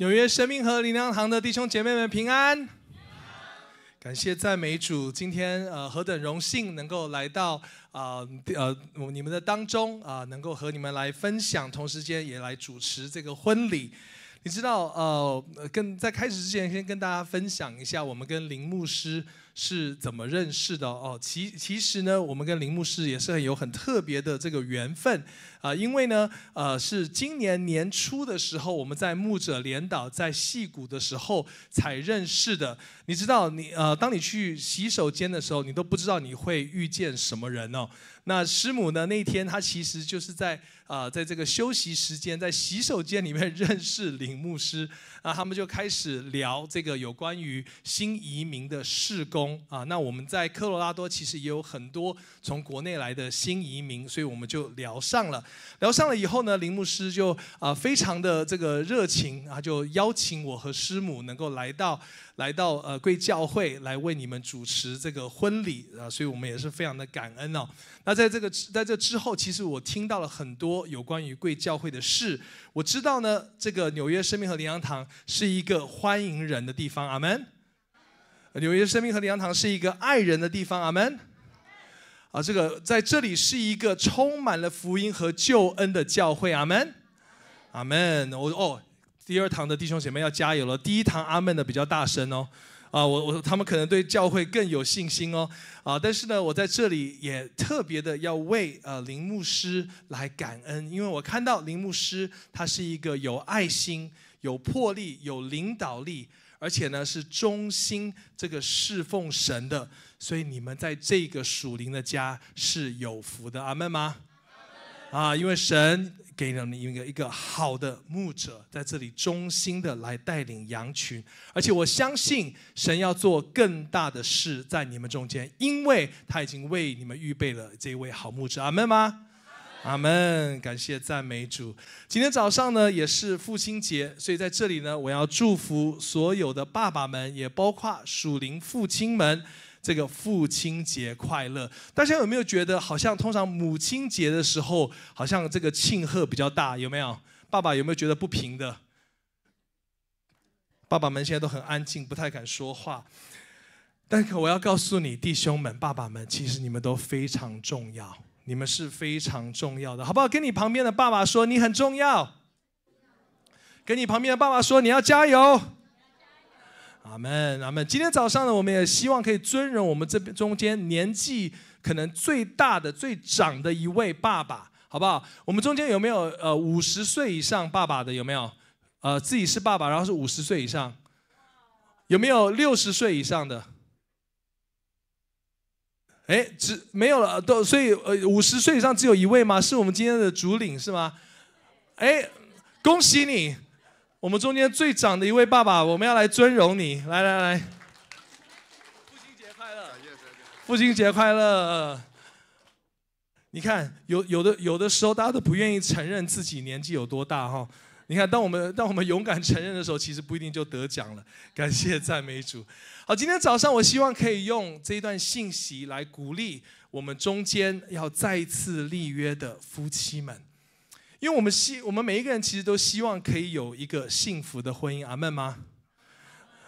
纽约生命和林良堂的弟兄姐妹们平安，感谢赞美主，今天呃何等荣幸能够来到啊呃你们的当中啊，能够和你们来分享，同时间也来主持这个婚礼。你知道呃跟在开始之前，先跟大家分享一下，我们跟林牧师。是怎么认识的哦？其其实呢，我们跟铃木师也是很有很特别的这个缘分啊，因为呢，呃，是今年年初的时候，我们在牧者连岛在戏谷的时候才认识的。你知道，你呃，当你去洗手间的时候，你都不知道你会遇见什么人哦。那师母呢，那天她其实就是在啊，在这个休息时间，在洗手间里面认识铃木师，啊，他们就开始聊这个有关于新移民的事故。啊，那我们在科罗拉多其实也有很多从国内来的新移民，所以我们就聊上了。聊上了以后呢，林牧师就啊非常的这个热情，他就邀请我和师母能够来到，来到呃贵教会来为你们主持这个婚礼啊，所以我们也是非常的感恩哦。那在这个在这之后，其实我听到了很多有关于贵教会的事，我知道呢，这个纽约生命和灵粮堂是一个欢迎人的地方，阿门。纽约生命和的羊堂是一个爱人的地方，阿门。啊，这个在这里是一个充满了福音和救恩的教会，阿门，阿门。我哦，第二堂的弟兄姐妹要加油了，第一堂阿门的比较大声哦。啊，我我他们可能对教会更有信心哦。啊，但是呢，我在这里也特别的要为呃林牧师来感恩，因为我看到林牧师他是一个有爱心、有魄力、有领导力。而且呢，是忠心这个侍奉神的，所以你们在这个属灵的家是有福的，阿门吗？啊，因为神给了你一个一个好的牧者，在这里忠心的来带领羊群，而且我相信神要做更大的事在你们中间，因为他已经为你们预备了这位好牧者，阿门吗？阿门，感谢赞美主。今天早上呢，也是父亲节，所以在这里呢，我要祝福所有的爸爸们，也包括属灵父亲们，这个父亲节快乐。大家有没有觉得，好像通常母亲节的时候，好像这个庆贺比较大？有没有？爸爸有没有觉得不平的？爸爸们现在都很安静，不太敢说话。但可我要告诉你，弟兄们、爸爸们，其实你们都非常重要。你们是非常重要的，好不好？跟你旁边的爸爸说，你很重要。跟你旁边的爸爸说，你要加油。阿门，阿门。今天早上呢，我们也希望可以尊荣我们这边中间年纪可能最大的、最长的一位爸爸，好不好？我们中间有没有呃五十岁以上爸爸的？有没有呃自己是爸爸，然后是五十岁以上？有没有六十岁以上的？哎，只没有了，都所以呃五十岁以上只有一位吗？是我们今天的主领是吗？哎，恭喜你，我们中间最长的一位爸爸，我们要来尊荣你，来来来，父亲节快乐，父亲节快乐。你看，有有的有的时候大家都不愿意承认自己年纪有多大哈。你看，当我们当我们勇敢承认的时候，其实不一定就得奖了。感谢赞美主。好，今天早上我希望可以用这段信息来鼓励我们中间要再次立约的夫妻们，因为我们希我们每一个人其实都希望可以有一个幸福的婚姻。阿门吗？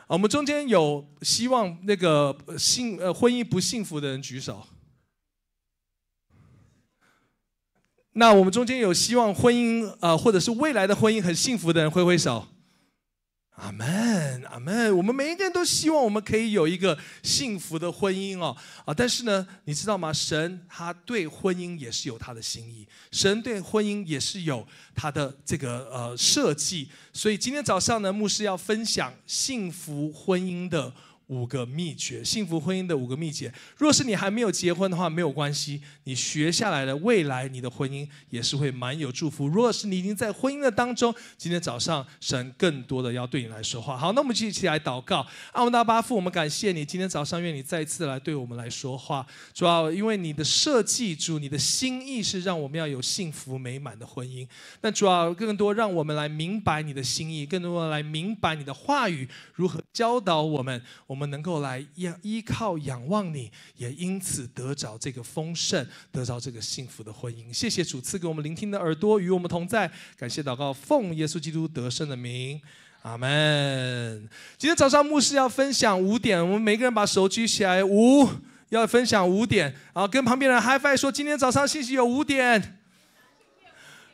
我们中间有希望那个幸呃婚姻不幸福的人举手。那我们中间有希望婚姻，呃，或者是未来的婚姻很幸福的人，挥挥手。阿门，阿门。我们每一个人都希望我们可以有一个幸福的婚姻哦，啊！但是呢，你知道吗？神他对婚姻也是有他的心意，神对婚姻也是有他的这个呃设计。所以今天早上呢，牧师要分享幸福婚姻的。五个秘诀，幸福婚姻的五个秘诀。若是你还没有结婚的话，没有关系，你学下来的未来，你的婚姻也是会蛮有祝福。如果是你已经在婚姻的当中，今天早上神更多的要对你来说话。好，那我们续起来祷告，阿们。达巴父，我们感谢你，今天早上愿你再次来对我们来说话。主要因为你的设计，主你的心意是让我们要有幸福美满的婚姻。那主要更多让我们来明白你的心意，更多来明白你的话语如何教导我们。我们能够来仰依靠仰望你，也因此得着这个丰盛，得着这个幸福的婚姻。谢谢主赐给我们聆听的耳朵，与我们同在。感谢祷告，奉耶稣基督得胜的名，阿门。今天早上牧师要分享五点，我们每个人把手举起来，五要分享五点，然后跟旁边人嗨翻说，今天早上信息有五点。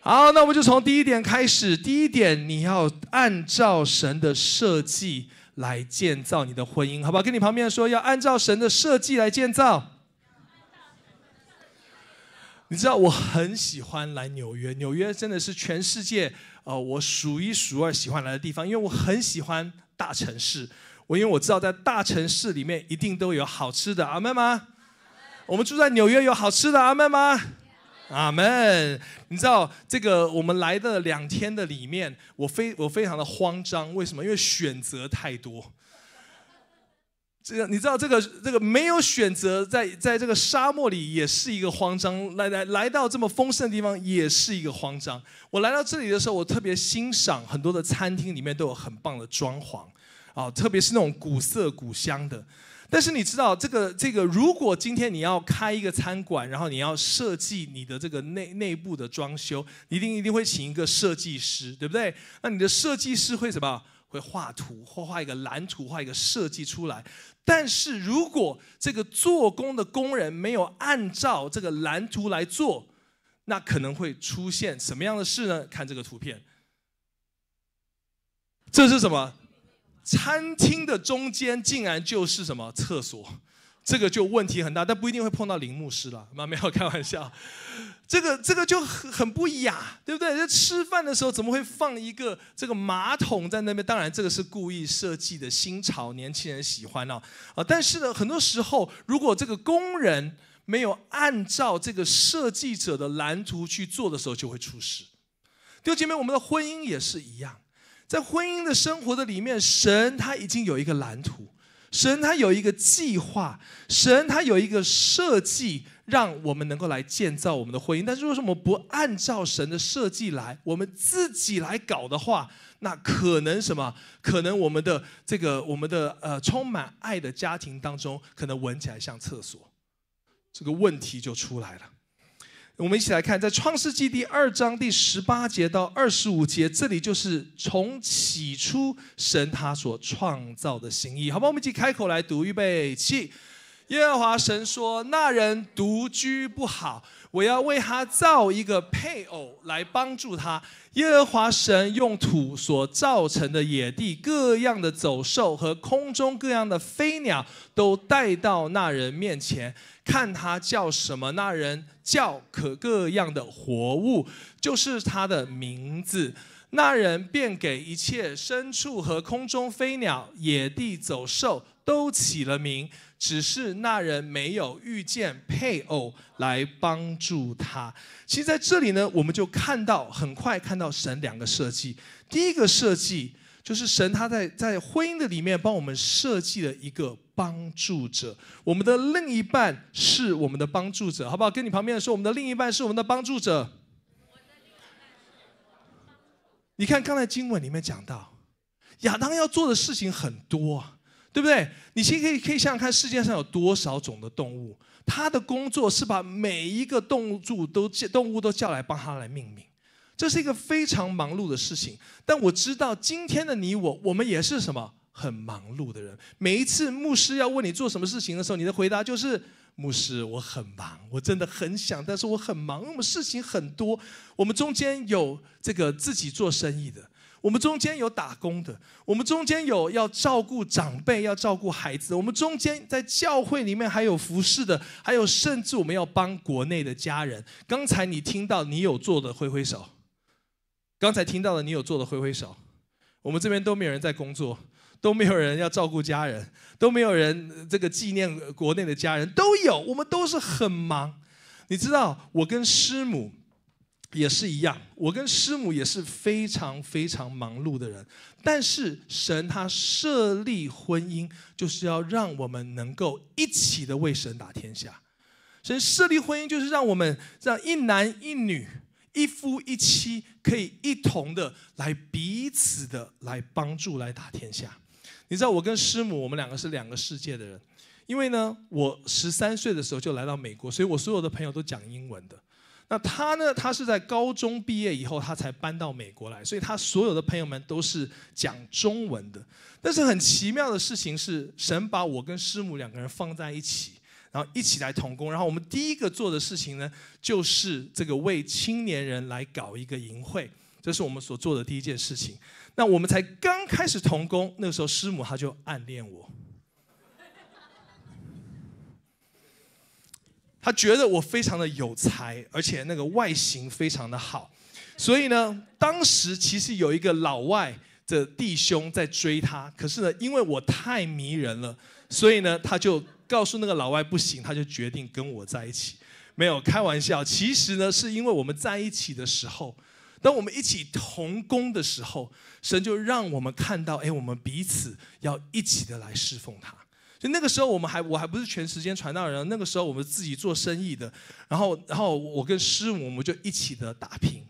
好，那我们就从第一点开始。第一点，你要按照神的设计。来建造你的婚姻，好不好？跟你旁边说，要按照神的设计来建造。你知道我很喜欢来纽约，纽约真的是全世界，呃，我数一数二喜欢来的地方，因为我很喜欢大城市。我因为我知道在大城市里面一定都有好吃的，阿妹吗？我们住在纽约有好吃的，阿妹吗？阿门！你知道这个，我们来的两天的里面，我非我非常的慌张，为什么？因为选择太多。这个你知道，这个这个没有选择，在在这个沙漠里也是一个慌张；来来来到这么丰盛的地方，也是一个慌张。我来到这里的时候，我特别欣赏很多的餐厅里面都有很棒的装潢，啊，特别是那种古色古香的。但是你知道这个这个，如果今天你要开一个餐馆，然后你要设计你的这个内内部的装修，一定一定会请一个设计师，对不对？那你的设计师会什么？会画图，画画一个蓝图，画一个设计出来。但是如果这个做工的工人没有按照这个蓝图来做，那可能会出现什么样的事呢？看这个图片，这是什么？餐厅的中间竟然就是什么厕所，这个就问题很大，但不一定会碰到林牧师了。妈，没有开玩笑，这个这个就很很不雅，对不对？在吃饭的时候怎么会放一个这个马桶在那边？当然，这个是故意设计的新潮，年轻人喜欢哦。啊，但是呢，很多时候如果这个工人没有按照这个设计者的蓝图去做的时候，就会出事。弟兄姐妹，我们的婚姻也是一样。在婚姻的生活的里面，神他已经有一个蓝图，神他有一个计划，神他有一个设计，让我们能够来建造我们的婚姻。但是，为什么不按照神的设计来，我们自己来搞的话，那可能什么？可能我们的这个我们的呃充满爱的家庭当中，可能闻起来像厕所，这个问题就出来了。我们一起来看，在创世纪第二章第十八节到二十五节，这里就是从起初神他所创造的心意，好吧？我们一起开口来读，预备起。耶和华神说：“那人独居不好，我要为他造一个配偶来帮助他。”耶和华神用土所造成的野地各样的走兽和空中各样的飞鸟都带到那人面前，看他叫什么。那人叫可各样的活物，就是他的名字。那人便给一切牲畜和空中飞鸟、野地走兽都起了名。只是那人没有遇见配偶来帮助他。其实在这里呢，我们就看到很快看到神两个设计。第一个设计就是神他在在婚姻的里面帮我们设计了一个帮助者，我们的另一半是我们的帮助者，好不好？跟你旁边的说，我们的另一半是我们的帮助者。你看，刚才经文里面讲到，亚当要做的事情很多。对不对？你先可以可以想想看，世界上有多少种的动物？他的工作是把每一个动物住都动物都叫来帮他来命名，这是一个非常忙碌的事情。但我知道今天的你我，我们也是什么很忙碌的人。每一次牧师要问你做什么事情的时候，你的回答就是：牧师，我很忙，我真的很想，但是我很忙。我们事情很多，我们中间有这个自己做生意的。我们中间有打工的，我们中间有要照顾长辈、要照顾孩子，我们中间在教会里面还有服侍的，还有甚至我们要帮国内的家人。刚才你听到你有做的挥挥手，刚才听到了你有做的挥挥手。我们这边都没有人在工作，都没有人要照顾家人，都没有人这个纪念国内的家人。都有，我们都是很忙。你知道我跟师母。也是一样，我跟师母也是非常非常忙碌的人。但是神他设立婚姻，就是要让我们能够一起的为神打天下。神设立婚姻，就是让我们让一男一女、一夫一妻，可以一同的来彼此的来帮助来打天下。你知道，我跟师母，我们两个是两个世界的人，因为呢，我十三岁的时候就来到美国，所以我所有的朋友都讲英文的。那他呢？他是在高中毕业以后，他才搬到美国来，所以他所有的朋友们都是讲中文的。但是很奇妙的事情是，神把我跟师母两个人放在一起，然后一起来同工。然后我们第一个做的事情呢，就是这个为青年人来搞一个营会，这是我们所做的第一件事情。那我们才刚开始同工，那个时候师母他就暗恋我。他觉得我非常的有才，而且那个外形非常的好，所以呢，当时其实有一个老外的弟兄在追他，可是呢，因为我太迷人了，所以呢，他就告诉那个老外不行，他就决定跟我在一起。没有开玩笑，其实呢，是因为我们在一起的时候，当我们一起同工的时候，神就让我们看到，哎，我们彼此要一起的来侍奉他。就那个时候，我们还我还不是全时间传道人。那个时候我们自己做生意的，然后然后我跟师母我们就一起的打拼，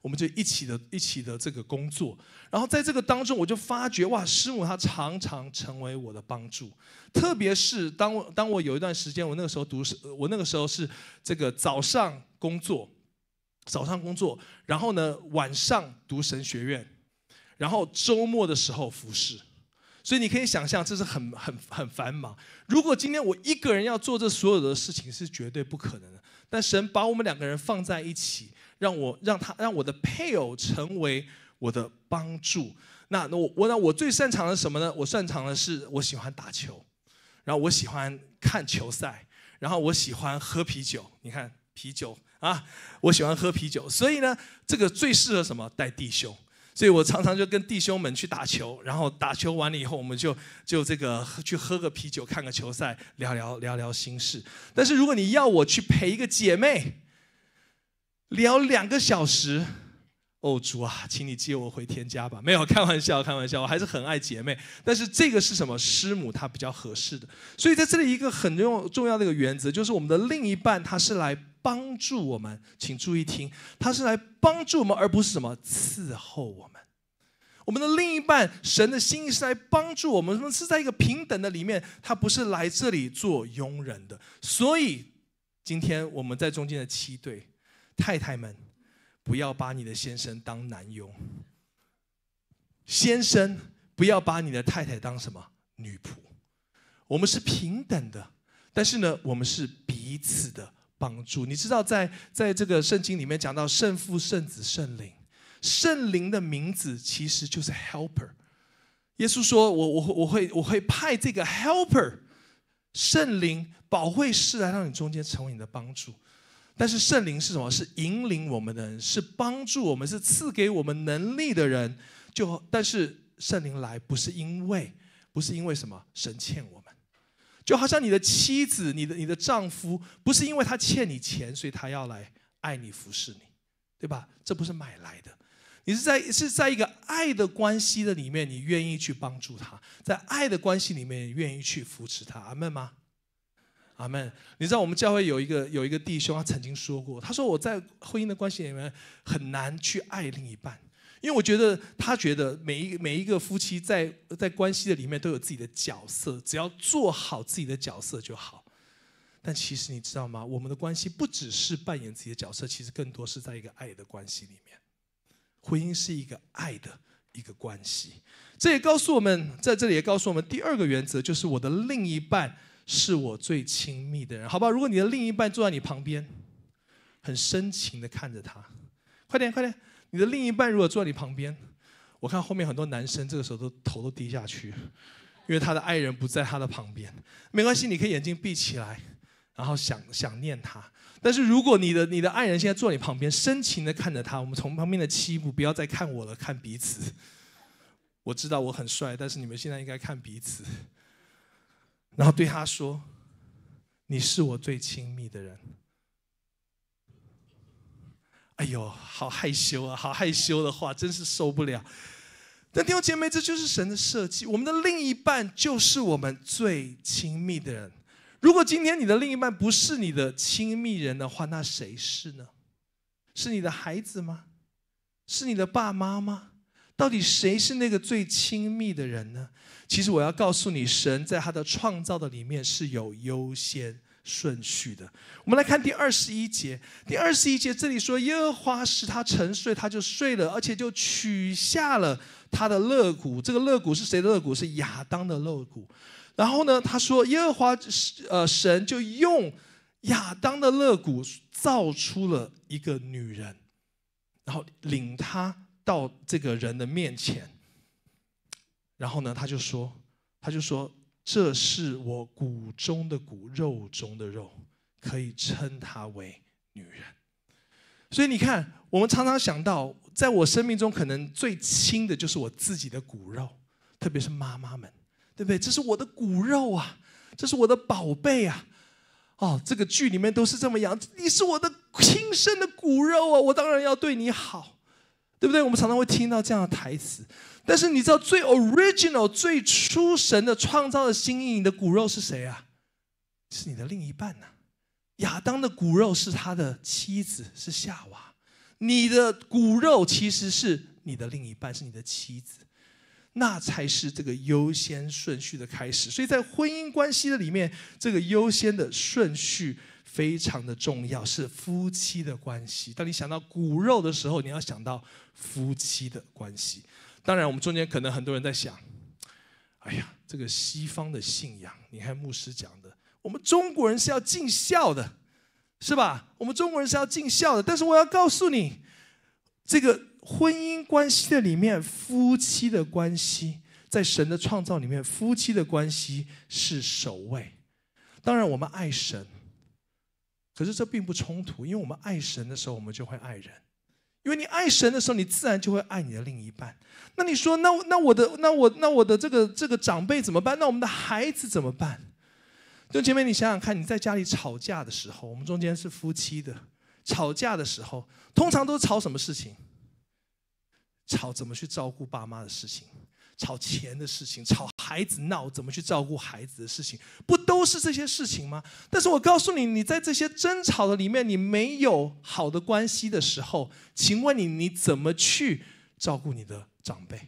我们就一起的一起的这个工作。然后在这个当中，我就发觉哇，师母她常常成为我的帮助。特别是当当我有一段时间，我那个时候读我那个时候是这个早上工作，早上工作，然后呢晚上读神学院，然后周末的时候服侍。所以你可以想象，这是很很很繁忙。如果今天我一个人要做这所有的事情，是绝对不可能的。但神把我们两个人放在一起，让我让他让我的配偶成为我的帮助。那我我那我最擅长的什么呢？我擅长的是我喜欢打球，然后我喜欢看球赛，然后我喜欢喝啤酒。你看啤酒啊，我喜欢喝啤酒。所以呢，这个最适合什么带弟兄。所以我常常就跟弟兄们去打球，然后打球完了以后，我们就就这个去喝个啤酒，看个球赛，聊聊聊聊心事。但是如果你要我去陪一个姐妹聊两个小时。哦，主啊，请你接我回天家吧。没有，开玩笑，开玩笑，我还是很爱姐妹。但是这个是什么？师母她比较合适的。所以在这里，一个很重重要的一个原则，就是我们的另一半他是来帮助我们，请注意听，他是来帮助我们，而不是什么伺候我们。我们的另一半，神的心意是来帮助我们，是在一个平等的里面，他不是来这里做佣人的。所以今天我们在中间的七对太太们。不要把你的先生当男佣，先生不要把你的太太当什么女仆。我们是平等的，但是呢，我们是彼此的帮助。你知道，在在这个圣经里面讲到圣父、圣子、圣灵，圣灵的名字其实就是 helper。耶稣说我我我会我会派这个 helper 圣灵保惠师来让你中间成为你的帮助。但是圣灵是什么？是引领我们的人，是帮助我们，是赐给我们能力的人。就但是圣灵来不是因为，不是因为什么？神欠我们，就好像你的妻子，你的你的丈夫，不是因为他欠你钱，所以他要来爱你服侍你，对吧？这不是买来的，你是在是在一个爱的关系的里面，你愿意去帮助他，在爱的关系里面愿意去扶持他。阿门吗？阿门！你知道我们教会有一个有一个弟兄，他曾经说过，他说我在婚姻的关系里面很难去爱另一半，因为我觉得他觉得每一每一个夫妻在在关系的里面都有自己的角色，只要做好自己的角色就好。但其实你知道吗？我们的关系不只是扮演自己的角色，其实更多是在一个爱的关系里面。婚姻是一个爱的一个关系。这也告诉我们，在这里也告诉我们第二个原则，就是我的另一半。是我最亲密的人，好吧？如果你的另一半坐在你旁边，很深情地看着他，快点，快点！你的另一半如果坐在你旁边，我看后面很多男生这个时候都头都低下去，因为他的爱人不在他的旁边。没关系，你可以眼睛闭起来，然后想想念他。但是如果你的你的爱人现在坐在你旁边，深情地看着他，我们从旁边的七步，不要再看我了，看彼此。我知道我很帅，但是你们现在应该看彼此。然后对他说：“你是我最亲密的人。”哎呦，好害羞啊！好害羞的话，真是受不了。但弟兄姐妹，这就是神的设计，我们的另一半就是我们最亲密的人。如果今天你的另一半不是你的亲密人的话，那谁是呢？是你的孩子吗？是你的爸妈吗？到底谁是那个最亲密的人呢？其实我要告诉你，神在他的创造的里面是有优先顺序的。我们来看第二十一节，第二十一节这里说：“耶和华使他沉睡，他就睡了，而且就取下了他的肋骨。这个肋骨是谁的肋骨？是亚当的肋骨。然后呢，他说：耶和华呃，神就用亚当的肋骨造出了一个女人，然后领他。”到这个人的面前，然后呢，他就说，他就说，这是我骨中的骨，肉中的肉，可以称她为女人。所以你看，我们常常想到，在我生命中可能最亲的就是我自己的骨肉，特别是妈妈们，对不对？这是我的骨肉啊，这是我的宝贝啊。哦，这个剧里面都是这么样，你是我的亲生的骨肉啊，我当然要对你好。对不对？我们常常会听到这样的台词，但是你知道最 original、最出神的创造的心意，你的骨肉是谁啊？是你的另一半呐。亚当的骨肉是他的妻子，是夏娃。你的骨肉其实是你的另一半，是你的妻子，那才是这个优先顺序的开始。所以在婚姻关系的里面，这个优先的顺序非常的重要，是夫妻的关系。当你想到骨肉的时候，你要想到。夫妻的关系，当然，我们中间可能很多人在想：“哎呀，这个西方的信仰，你看牧师讲的，我们中国人是要尽孝的，是吧？我们中国人是要尽孝的。”但是我要告诉你，这个婚姻关系的里面，夫妻的关系，在神的创造里面，夫妻的关系是首位。当然，我们爱神，可是这并不冲突，因为我们爱神的时候，我们就会爱人。因为你爱神的时候，你自然就会爱你的另一半。那你说，那那我的那我那我的这个这个长辈怎么办？那我们的孩子怎么办？就前姐妹，你想想看，你在家里吵架的时候，我们中间是夫妻的，吵架的时候，通常都是吵什么事情？吵怎么去照顾爸妈的事情。吵钱的事情，吵孩子闹，怎么去照顾孩子的事情，不都是这些事情吗？但是我告诉你，你在这些争吵的里面，你没有好的关系的时候，请问你你怎么去照顾你的长辈？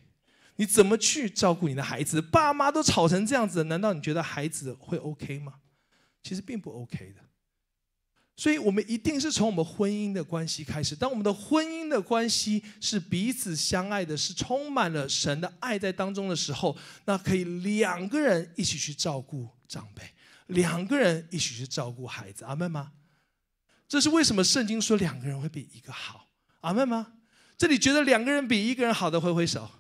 你怎么去照顾你的孩子？爸妈都吵成这样子，难道你觉得孩子会 OK 吗？其实并不 OK 的。所以，我们一定是从我们婚姻的关系开始。当我们的婚姻的关系是彼此相爱的，是充满了神的爱在当中的时候，那可以两个人一起去照顾长辈，两个人一起去照顾孩子，阿门吗？这是为什么？圣经说两个人会比一个好，阿门吗？这里觉得两个人比一个人好的，挥挥手。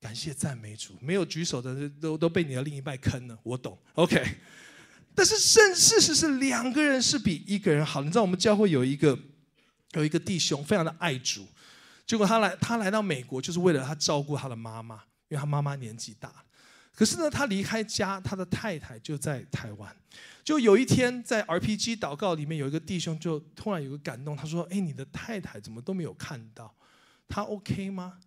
感谢赞美主。没有举手的都都被你的另一半坑了，我懂。OK。但是，甚事实是两个人是比一个人好。你知道，我们教会有一个有一个弟兄，非常的爱主，结果他来，他来到美国，就是为了他照顾他的妈妈，因为他妈妈年纪大。可是呢，他离开家，他的太太就在台湾。就有一天，在 RPG 祷告里面，有一个弟兄就突然有个感动，他说：“哎，你的太太怎么都没有看到？她 OK 吗？”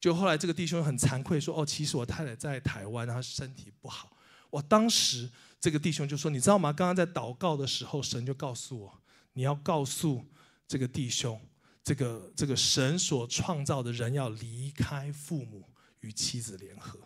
就后来这个弟兄很惭愧说：“哦，其实我太太在台湾，她身体不好。”我当时。这个弟兄就说：“你知道吗？刚刚在祷告的时候，神就告诉我，你要告诉这个弟兄，这个这个神所创造的人要离开父母与妻子联合，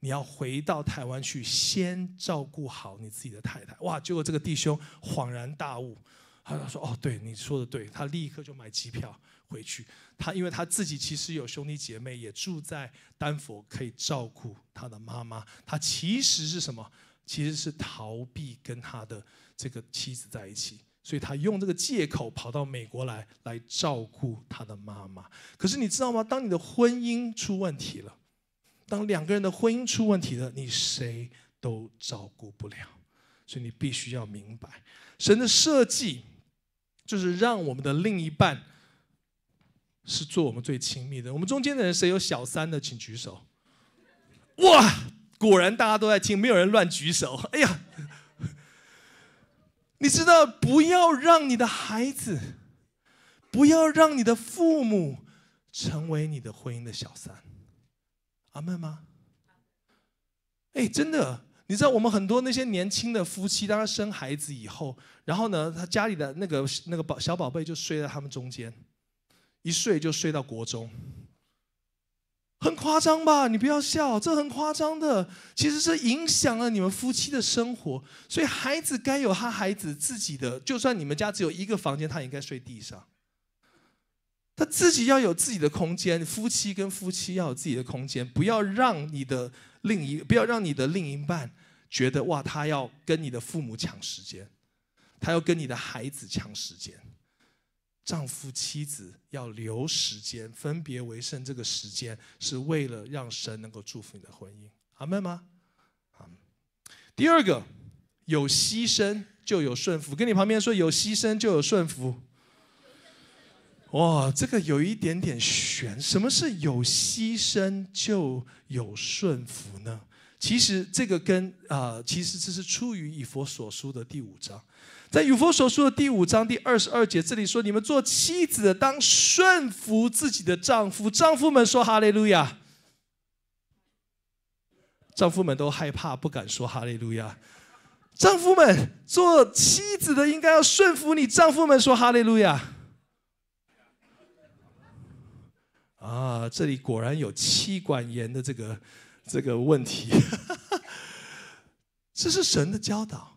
你要回到台湾去，先照顾好你自己的太太。”哇！结果这个弟兄恍然大悟，他说：“哦，对，你说的对。”他立刻就买机票回去。他因为他自己其实有兄弟姐妹也住在丹佛，可以照顾他的妈妈。他其实是什么？其实是逃避跟他的这个妻子在一起，所以他用这个借口跑到美国来，来照顾他的妈妈。可是你知道吗？当你的婚姻出问题了，当两个人的婚姻出问题了，你谁都照顾不了。所以你必须要明白，神的设计就是让我们的另一半是做我们最亲密的。我们中间的人谁有小三的，请举手。哇！果然大家都在听，没有人乱举手。哎呀，你知道，不要让你的孩子，不要让你的父母成为你的婚姻的小三，阿妹吗？哎，真的，你知道，我们很多那些年轻的夫妻，当他生孩子以后，然后呢，他家里的那个那个宝小宝贝就睡在他们中间，一睡就睡到国中。很夸张吧？你不要笑，这很夸张的。其实是影响了你们夫妻的生活，所以孩子该有他孩子自己的。就算你们家只有一个房间，他应该睡地上。他自己要有自己的空间，夫妻跟夫妻要有自己的空间，不要让你的另一不要让你的另一半觉得哇，他要跟你的父母抢时间，他要跟你的孩子抢时间。丈夫、妻子要留时间，分别为圣。这个时间是为了让神能够祝福你的婚姻。阿门吗？第二个，有牺牲就有顺服。跟你旁边说，有牺牲就有顺服。哇，这个有一点点玄。什么是有牺牲就有顺服呢？其实这个跟啊，其实这是出于以佛所书的第五章。在《与佛所书》的第五章第二十二节，这里说：“你们做妻子的，当顺服自己的丈夫。”丈夫们说：“哈利路亚。”丈夫们都害怕，不敢说“哈利路亚”。丈夫们做妻子的，应该要顺服你丈夫们说：“哈利路亚。”啊，这里果然有妻管严的这个这个问题。这是神的教导。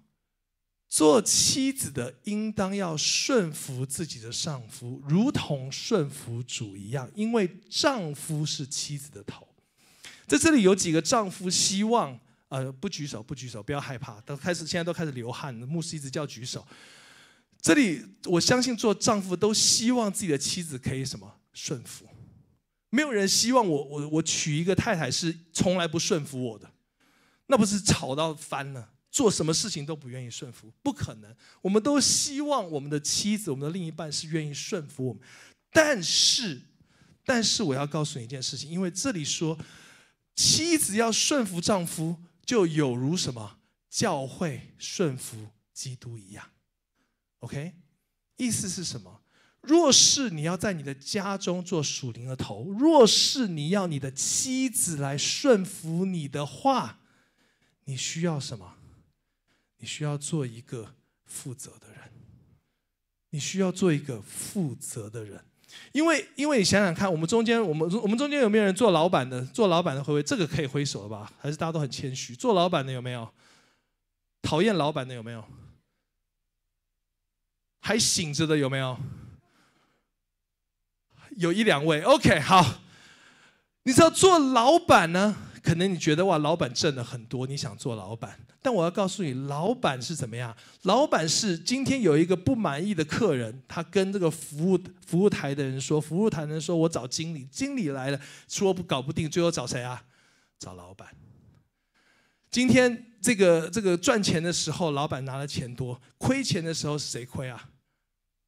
做妻子的应当要顺服自己的丈夫，如同顺服主一样，因为丈夫是妻子的头。在这里有几个丈夫希望，呃，不举手，不举手，不要害怕，都开始，现在都开始流汗。牧师一直叫举手。这里我相信做丈夫都希望自己的妻子可以什么顺服，没有人希望我我我娶一个太太是从来不顺服我的，那不是吵到翻了。做什么事情都不愿意顺服，不可能。我们都希望我们的妻子、我们的另一半是愿意顺服我们，但是，但是我要告诉你一件事情，因为这里说，妻子要顺服丈夫，就有如什么教会顺服基督一样。OK，意思是什么？若是你要在你的家中做属灵的头，若是你要你的妻子来顺服你的话，你需要什么？你需要做一个负责的人，你需要做一个负责的人，因为因为你想想看，我们中间我们我们中间有没有人做老板的？做老板的回回，这个可以挥手了吧？还是大家都很谦虚？做老板的有没有？讨厌老板的有没有？还醒着的有没有？有一两位，OK，好。你知道做老板呢？可能你觉得哇，老板挣了很多，你想做老板。但我要告诉你，老板是怎么样？老板是今天有一个不满意的客人，他跟这个服务服务台的人说，服务台的人说我找经理，经理来了说不搞不定，最后找谁啊？找老板。今天这个这个赚钱的时候，老板拿的钱多；亏钱的时候是谁亏啊？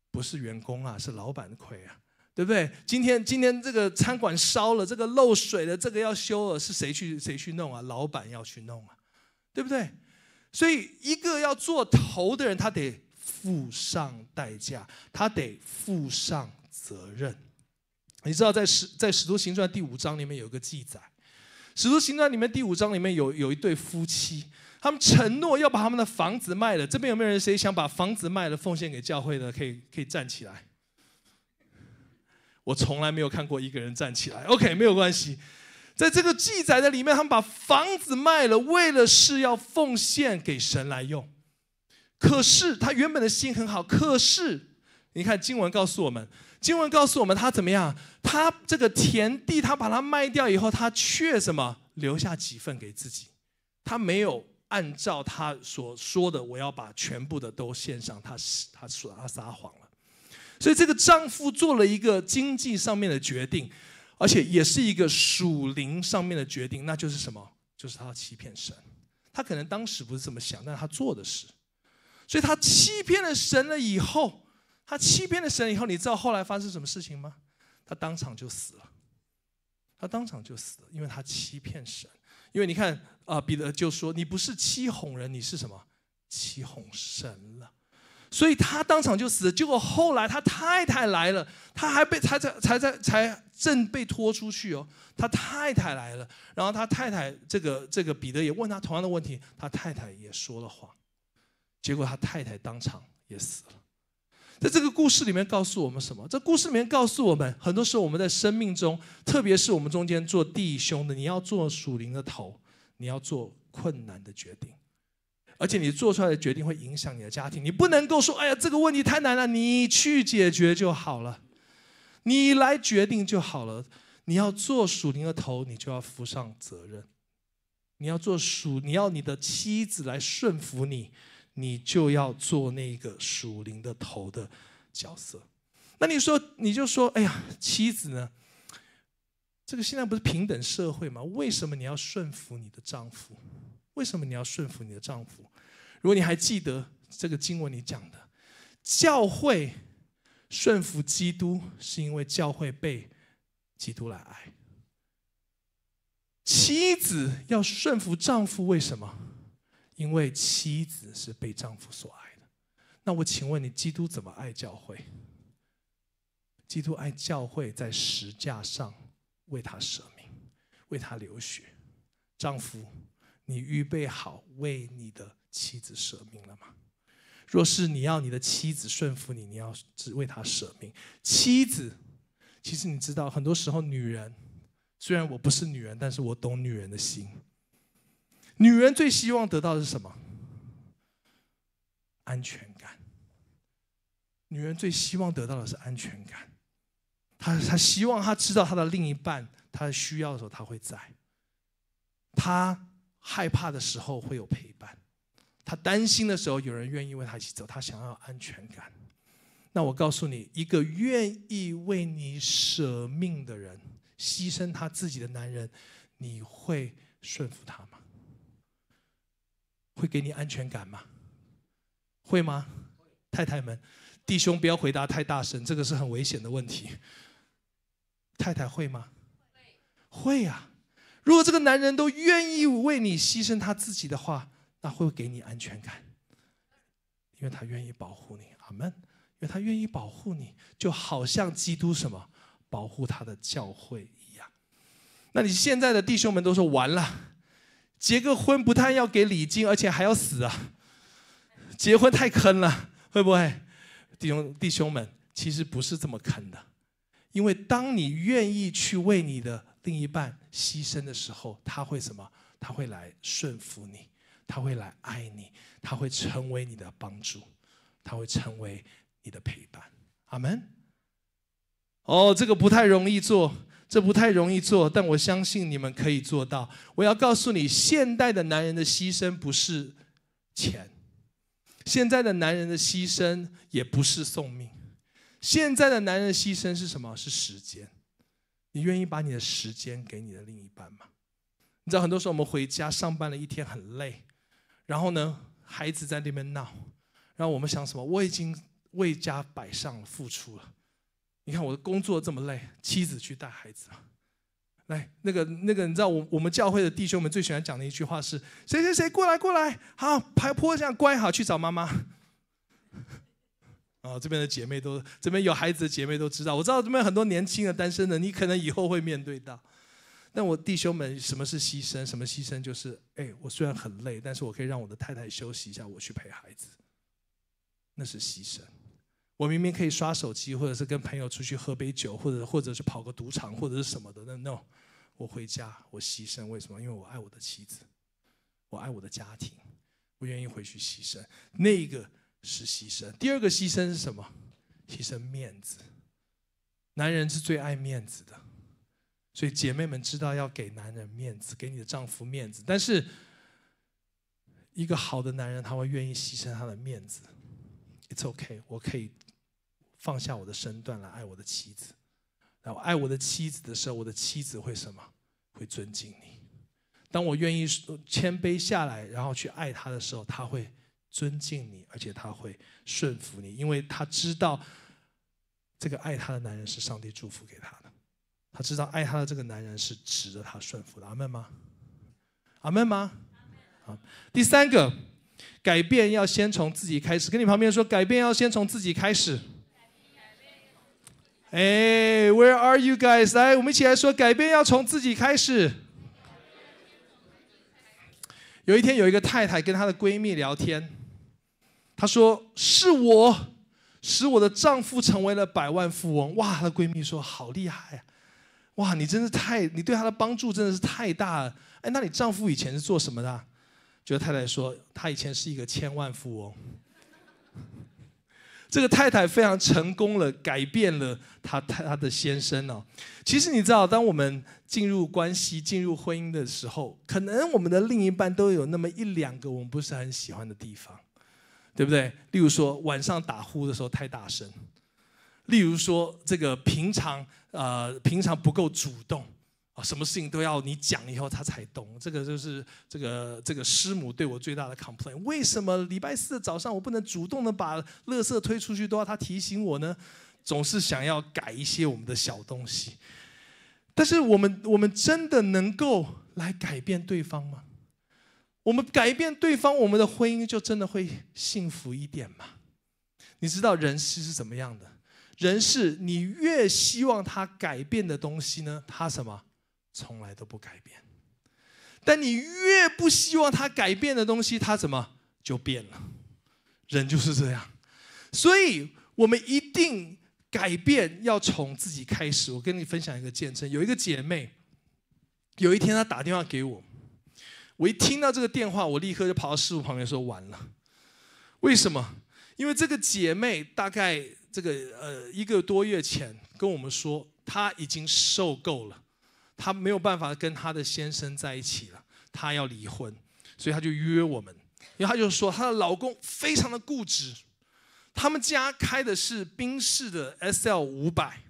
不是员工啊，是老板亏啊。对不对？今天今天这个餐馆烧了，这个漏水的，这个要修了，是谁去谁去弄啊？老板要去弄啊，对不对？所以一个要做头的人，他得付上代价，他得付上责任。你知道在使在使徒行传第五章里面有个记载，使徒行传里面第五章里面有有一对夫妻，他们承诺要把他们的房子卖了。这边有没有人谁想把房子卖了奉献给教会的？可以可以站起来。我从来没有看过一个人站起来。OK，没有关系，在这个记载的里面，他们把房子卖了，为了是要奉献给神来用。可是他原本的心很好。可是你看经文告诉我们，经文告诉我们他怎么样？他这个田地，他把它卖掉以后，他却什么？留下几份给自己？他没有按照他所说的，我要把全部的都献上。他他说他撒谎。所以这个丈夫做了一个经济上面的决定，而且也是一个属灵上面的决定，那就是什么？就是他欺骗神。他可能当时不是这么想，但他做的事，所以他欺骗了神了。以后他欺骗了神以后，你知道后来发生什么事情吗？他当场就死了。他当场就死了，因为他欺骗神。因为你看啊，彼得就说：“你不是欺哄人，你是什么？欺哄神了。”所以他当场就死了。结果后来他太太来了，他还被才才才才才正被拖出去哦。他太太来了，然后他太太这个这个彼得也问他同样的问题，他太太也说了谎，结果他太太当场也死了。在这个故事里面告诉我们什么？这故事里面告诉我们，很多时候我们在生命中，特别是我们中间做弟兄的，你要做属灵的头，你要做困难的决定。而且你做出来的决定会影响你的家庭，你不能够说：“哎呀，这个问题太难了，你去解决就好了，你来决定就好了。”你要做属灵的头，你就要负上责任；你要做属，你要你的妻子来顺服你，你就要做那个属灵的头的角色。那你说，你就说：“哎呀，妻子呢？这个现在不是平等社会吗？为什么你要顺服你的丈夫？为什么你要顺服你的丈夫？”如果你还记得这个经文里讲的，教会顺服基督是因为教会被基督来爱；妻子要顺服丈夫，为什么？因为妻子是被丈夫所爱的。那我请问你，基督怎么爱教会？基督爱教会在十架上为他舍命，为他流血。丈夫，你预备好为你的。妻子舍命了吗？若是你要你的妻子顺服你，你要只为他舍命。妻子，其实你知道，很多时候女人，虽然我不是女人，但是我懂女人的心。女人最希望得到的是什么？安全感。女人最希望得到的是安全感。她她希望她知道她的另一半，她需要的时候她会在，她害怕的时候会有陪伴。他担心的时候，有人愿意为他一起走，他想要安全感。那我告诉你，一个愿意为你舍命的人，牺牲他自己的男人，你会顺服他吗？会给你安全感吗？会吗，太太们，弟兄不要回答太大声，这个是很危险的问题。太太会吗？会啊，如果这个男人都愿意为你牺牲他自己的话。那会不会给你安全感？因为他愿意保护你，阿门。因为他愿意保护你，就好像基督什么保护他的教会一样。那你现在的弟兄们都说完了，结个婚不但要给礼金，而且还要死啊！结婚太坑了，会不会？弟兄弟兄们，其实不是这么坑的，因为当你愿意去为你的另一半牺牲的时候，他会什么？他会来顺服你。他会来爱你，他会成为你的帮助，他会成为你的陪伴。阿门。哦，这个不太容易做，这不太容易做，但我相信你们可以做到。我要告诉你，现代的男人的牺牲不是钱，现在的男人的牺牲也不是送命，现在的男人牺牲是什么？是时间。你愿意把你的时间给你的另一半吗？你知道，很多时候我们回家上班了一天很累。然后呢，孩子在那边闹，然后我们想什么？我已经为家摆上了付出了。你看我的工作这么累，妻子去带孩子。来，那个那个，你知道我我们教会的弟兄们最喜欢讲的一句话是：谁谁谁过来过来，好，拍坡样乖好去找妈妈。啊，这边的姐妹都这边有孩子的姐妹都知道，我知道这边很多年轻的单身的，你可能以后会面对到。那我弟兄们，什么是牺牲？什么牺牲就是，哎，我虽然很累，但是我可以让我的太太休息一下，我去陪孩子，那是牺牲。我明明可以刷手机，或者是跟朋友出去喝杯酒，或者或者是跑个赌场，或者是什么的，那 no，我回家，我牺牲。为什么？因为我爱我的妻子，我爱我的家庭，我愿意回去牺牲。那个是牺牲。第二个牺牲是什么？牺牲面子。男人是最爱面子的。所以，姐妹们知道要给男人面子，给你的丈夫面子。但是，一个好的男人他会愿意牺牲他的面子。It's OK，我可以放下我的身段来爱我的妻子。然后，爱我的妻子的时候，我的妻子会什么？会尊敬你。当我愿意谦卑下来，然后去爱他的时候，他会尊敬你，而且他会顺服你，因为他知道这个爱他的男人是上帝祝福给他的。他知道爱他的这个男人是值得他顺服的，阿门吗？阿门吗？好，第三个，改变要先从自己开始。跟你旁边说，改变要先从自己开始。哎，Where are you guys？来，我们一起来说，改变要从自己开始。有一天，有一个太太跟她的闺蜜聊天，她说：“是我使我的丈夫成为了百万富翁。”哇，她的闺蜜说：“好厉害呀！”哇，你真是太，你对他的帮助真的是太大了。哎，那你丈夫以前是做什么的？觉得太太说，他以前是一个千万富翁。这个太太非常成功了，改变了他他的先生哦。其实你知道，当我们进入关系、进入婚姻的时候，可能我们的另一半都有那么一两个我们不是很喜欢的地方，对不对？例如说晚上打呼的时候太大声，例如说这个平常。呃，平常不够主动啊，什么事情都要你讲以后他才懂，这个就是这个这个师母对我最大的 complaint。为什么礼拜四的早上我不能主动的把乐色推出去，都要他提醒我呢？总是想要改一些我们的小东西，但是我们我们真的能够来改变对方吗？我们改变对方，我们的婚姻就真的会幸福一点吗？你知道人是是怎么样的？人是你越希望他改变的东西呢，他什么从来都不改变；但你越不希望他改变的东西，他怎么就变了？人就是这样，所以我们一定改变要从自己开始。我跟你分享一个见证，有一个姐妹，有一天她打电话给我，我一听到这个电话，我立刻就跑到师傅旁边说：“完了，为什么？因为这个姐妹大概。”这个呃一个多月前跟我们说，她已经受够了，她没有办法跟她的先生在一起了，她要离婚，所以她就约我们，因为她就说她的老公非常的固执，他们家开的是宾士的 S L 五百，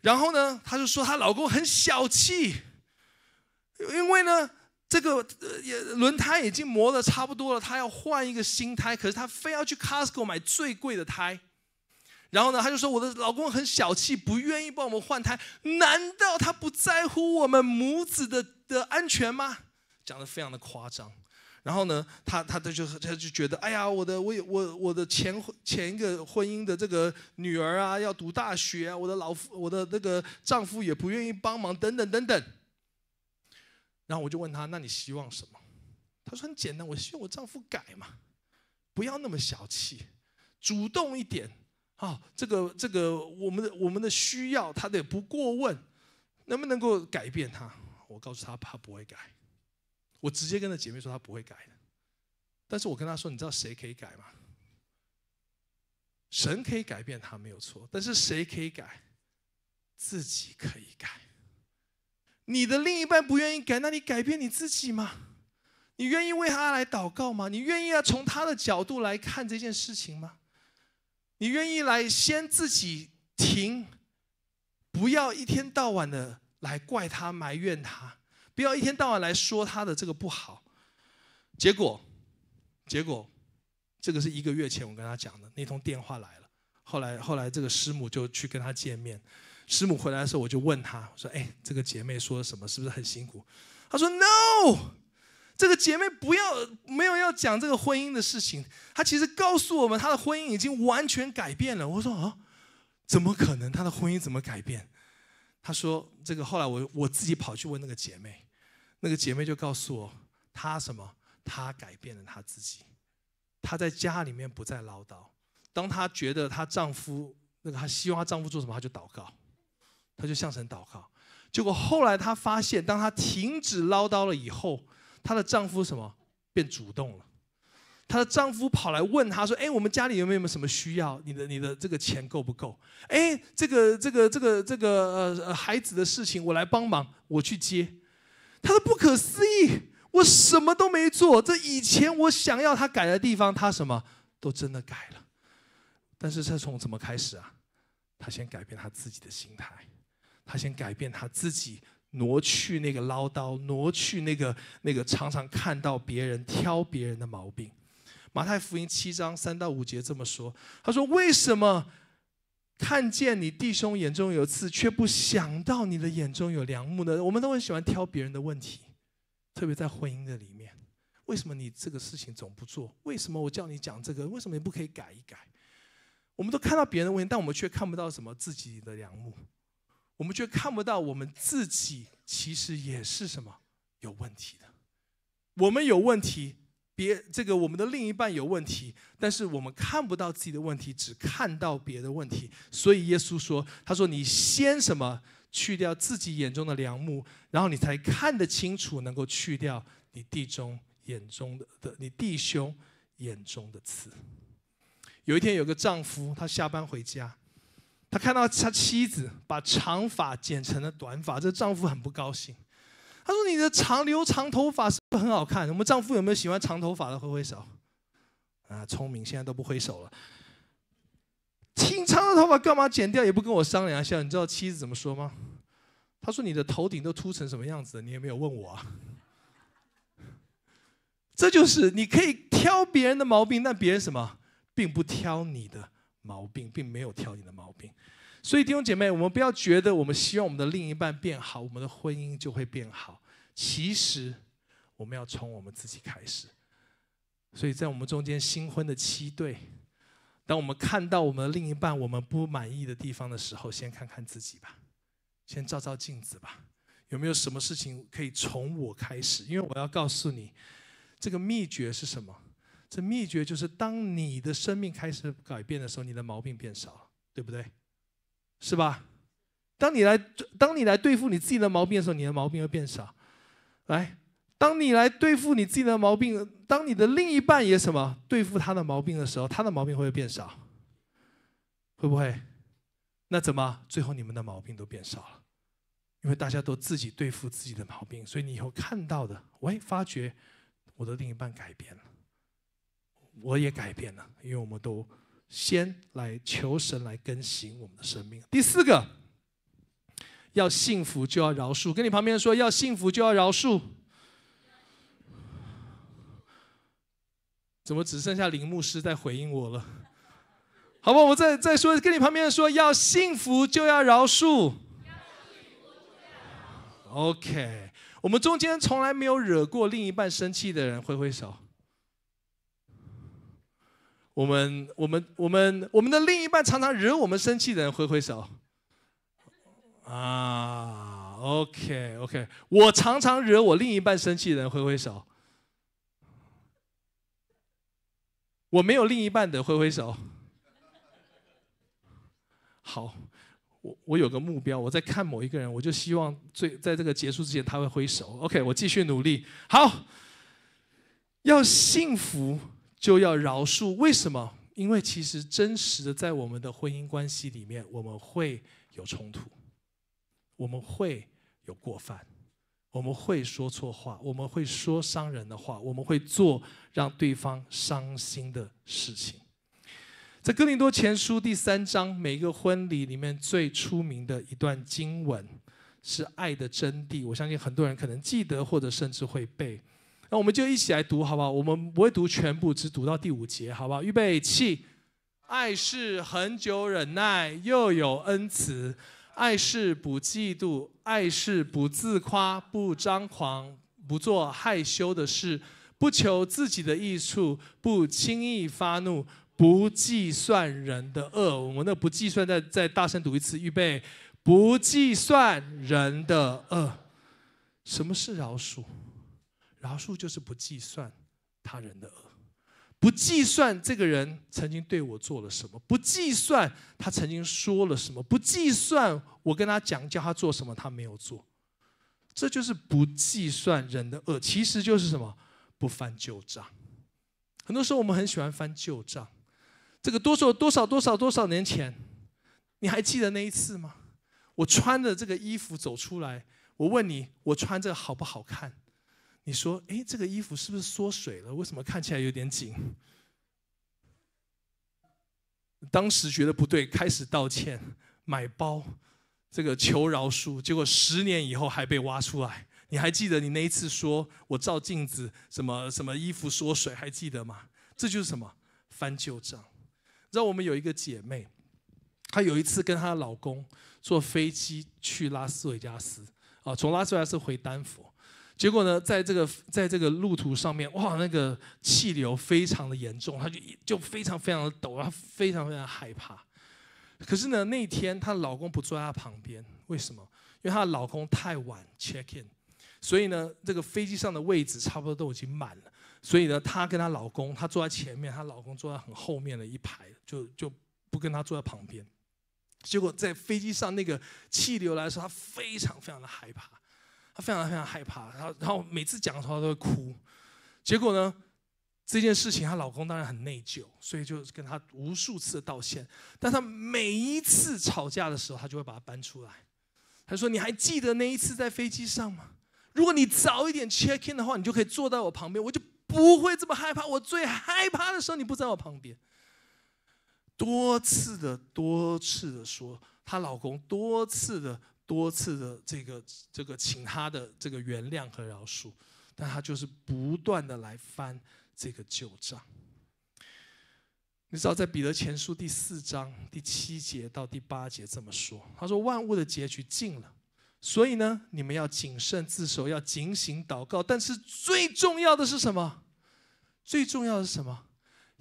然后呢，她就说她老公很小气，因为呢这个轮胎已经磨得差不多了，她要换一个新胎，可是她非要去 Costco 买最贵的胎。然后呢，他就说我的老公很小气，不愿意帮我们换胎。难道他不在乎我们母子的的安全吗？讲的非常的夸张。然后呢，他他他就他就觉得，哎呀，我的我我我的前前一个婚姻的这个女儿啊，要读大学，我的老夫，我的那个丈夫也不愿意帮忙，等等等等。然后我就问他，那你希望什么？他说很简单，我希望我丈夫改嘛，不要那么小气，主动一点。啊，这个这个，我们的我们的需要，他得不过问，能不能够改变他？我告诉他，他不会改。我直接跟那姐妹说，他不会改的。但是我跟他说，你知道谁可以改吗？神可以改变他，没有错。但是谁可以改？自己可以改。你的另一半不愿意改，那你改变你自己吗？你愿意为他来祷告吗？你愿意要从他的角度来看这件事情吗？你愿意来先自己停，不要一天到晚的来怪他埋怨他，不要一天到晚来说他的这个不好。结果，结果，这个是一个月前我跟他讲的那通电话来了。后来，后来这个师母就去跟他见面。师母回来的时候，我就问他，我说：“哎，这个姐妹说什么是不是很辛苦？”他说：“No。”这个姐妹不要没有要讲这个婚姻的事情，她其实告诉我们她的婚姻已经完全改变了。我说啊，怎么可能？她的婚姻怎么改变？她说这个后来我我自己跑去问那个姐妹，那个姐妹就告诉我，她什么？她改变了她自己，她在家里面不再唠叨。当她觉得她丈夫那个她希望她丈夫做什么，她就祷告，她就向神祷告。结果后来她发现，当她停止唠叨了以后。她的丈夫什么变主动了？她的丈夫跑来问她说：“哎，我们家里有没有什么需要？你的你的这个钱够不够？哎，这个这个这个这个呃孩子的事情，我来帮忙，我去接。”她说：“不可思议，我什么都没做，这以前我想要他改的地方，他什么都真的改了。但是她从怎么开始啊？她先改变她自己的心态，她先改变她自己。”挪去那个唠叨，挪去那个那个常常看到别人挑别人的毛病。马太福音七章三到五节这么说：他说，为什么看见你弟兄眼中有刺，却不想到你的眼中有梁木呢？我们都很喜欢挑别人的问题，特别在婚姻的里面，为什么你这个事情总不做？为什么我叫你讲这个？为什么你不可以改一改？我们都看到别人的问题，但我们却看不到什么自己的梁木。我们却看不到我们自己，其实也是什么有问题的。我们有问题，别这个我们的另一半有问题，但是我们看不到自己的问题，只看到别的问题。所以耶稣说：“他说你先什么去掉自己眼中的梁木，然后你才看得清楚，能够去掉你弟兄眼中的的你弟兄眼中的刺。”有一天，有个丈夫，他下班回家。他看到他妻子把长发剪成了短发，这丈夫很不高兴。他说：“你的长留长头发是不是很好看？我们丈夫有没有喜欢长头发的？挥挥手。”啊，聪明，现在都不挥手了。挺长的头发干嘛剪掉？也不跟我商量一下。你知道妻子怎么说吗？他说：“你的头顶都秃成什么样子了？你也没有问我。”啊。”这就是你可以挑别人的毛病，但别人什么并不挑你的。毛病并没有挑你的毛病，所以弟兄姐妹，我们不要觉得我们希望我们的另一半变好，我们的婚姻就会变好。其实我们要从我们自己开始。所以在我们中间新婚的七对，当我们看到我们另一半我们不满意的地方的时候，先看看自己吧，先照照镜子吧，有没有什么事情可以从我开始？因为我要告诉你，这个秘诀是什么。这秘诀就是：当你的生命开始改变的时候，你的毛病变少了，对不对？是吧？当你来，当你来对付你自己的毛病的时候，你的毛病会变少。来，当你来对付你自己的毛病，当你的另一半也什么对付他的毛病的时候，他的毛病会变少？会不会？那怎么最后你们的毛病都变少了？因为大家都自己对付自己的毛病，所以你以后看到的，喂，发觉我的另一半改变了。我也改变了，因为我们都先来求神来更新我们的生命。第四个，要幸福就要饶恕。跟你旁边说，要幸福就要饶恕。怎么只剩下林牧师在回应我了？好吧，我再再说，跟你旁边说，要幸福就要饶恕。OK，我们中间从来没有惹过另一半生气的人，挥挥手。我们我们我们我们的另一半常常惹我们生气，的人挥挥手啊。OK OK，我常常惹我另一半生气，的人挥挥手。我没有另一半的挥挥手。好，我我有个目标，我在看某一个人，我就希望最在这个结束之前他会挥手。OK，我继续努力。好，要幸福。就要饶恕？为什么？因为其实真实的在我们的婚姻关系里面，我们会有冲突，我们会有过犯，我们会说错话，我们会说伤人的话，我们会做让对方伤心的事情。在《哥林多前书》第三章，每个婚礼里面最出名的一段经文，是爱的真谛。我相信很多人可能记得，或者甚至会背。那我们就一起来读，好不好？我们不会读全部，只读到第五节，好不好？预备起，爱是很久忍耐，又有恩慈；爱是不嫉妒，爱是不自夸，不张狂，不做害羞的事，不求自己的益处，不轻易发怒，不计算人的恶。我们那不计算，再再大声读一次，预备，不计算人的恶。什么是饶恕？饶恕就是不计算他人的恶，不计算这个人曾经对我做了什么，不计算他曾经说了什么，不计算我跟他讲叫他做什么他没有做，这就是不计算人的恶，其实就是什么不翻旧账。很多时候我们很喜欢翻旧账，这个多少多少多少多少年前，你还记得那一次吗？我穿着这个衣服走出来，我问你，我穿这个好不好看？你说：“哎，这个衣服是不是缩水了？为什么看起来有点紧？”当时觉得不对，开始道歉、买包、这个求饶书，结果十年以后还被挖出来。你还记得你那一次说我照镜子，什么什么衣服缩水，还记得吗？这就是什么翻旧账。让我们有一个姐妹，她有一次跟她老公坐飞机去拉斯维加斯啊，从拉斯维加斯回丹佛。结果呢，在这个在这个路途上面，哇，那个气流非常的严重，她就就非常非常的抖，她非常非常害怕。可是呢，那天她老公不坐在她旁边，为什么？因为她的老公太晚 check in，所以呢，这个飞机上的位置差不多都已经满了，所以呢，她跟她老公，她坐在前面，她老公坐在很后面的一排，就就不跟她坐在旁边。结果在飞机上那个气流来说，她非常非常的害怕。她非常非常害怕，然后然后每次讲的时候都会哭。结果呢，这件事情她老公当然很内疚，所以就跟她无数次的道歉。但她每一次吵架的时候，她就会把它搬出来，她说：“你还记得那一次在飞机上吗？如果你早一点 check in 的话，你就可以坐在我旁边，我就不会这么害怕。我最害怕的时候，你不在我旁边。”多次的多次的说，她老公多次的。多次的这个这个请他的这个原谅和饶恕，但他就是不断的来翻这个旧账。你知道，在彼得前书第四章第七节到第八节这么说，他说：“万物的结局尽了，所以呢，你们要谨慎自守，要警醒祷告。但是最重要的是什么？最重要是什么？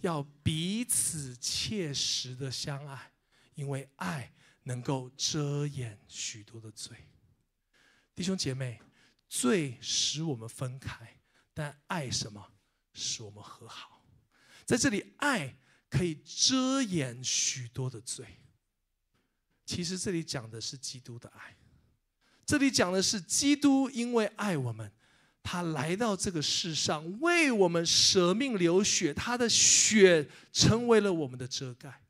要彼此切实的相爱，因为爱。”能够遮掩许多的罪，弟兄姐妹，罪使我们分开，但爱什么使我们和好？在这里，爱可以遮掩许多的罪。其实这里讲的是基督的爱，这里讲的是基督因为爱我们，他来到这个世上为我们舍命流血，他的血成为了我们的遮盖。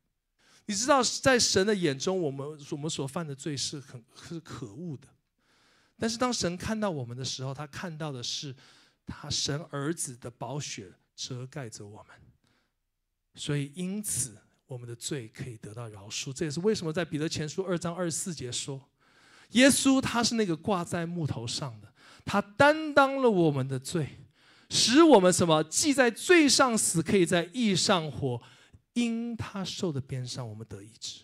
你知道，在神的眼中，我们我们所犯的罪是很是可恶的。但是，当神看到我们的时候，他看到的是他神儿子的宝血遮盖着我们，所以因此我们的罪可以得到饶恕。这也是为什么在彼得前书二章二十四节说：“耶稣他是那个挂在木头上的，他担当了我们的罪，使我们什么既在罪上死，可以在义上活。”因他受的鞭伤，我们得医治；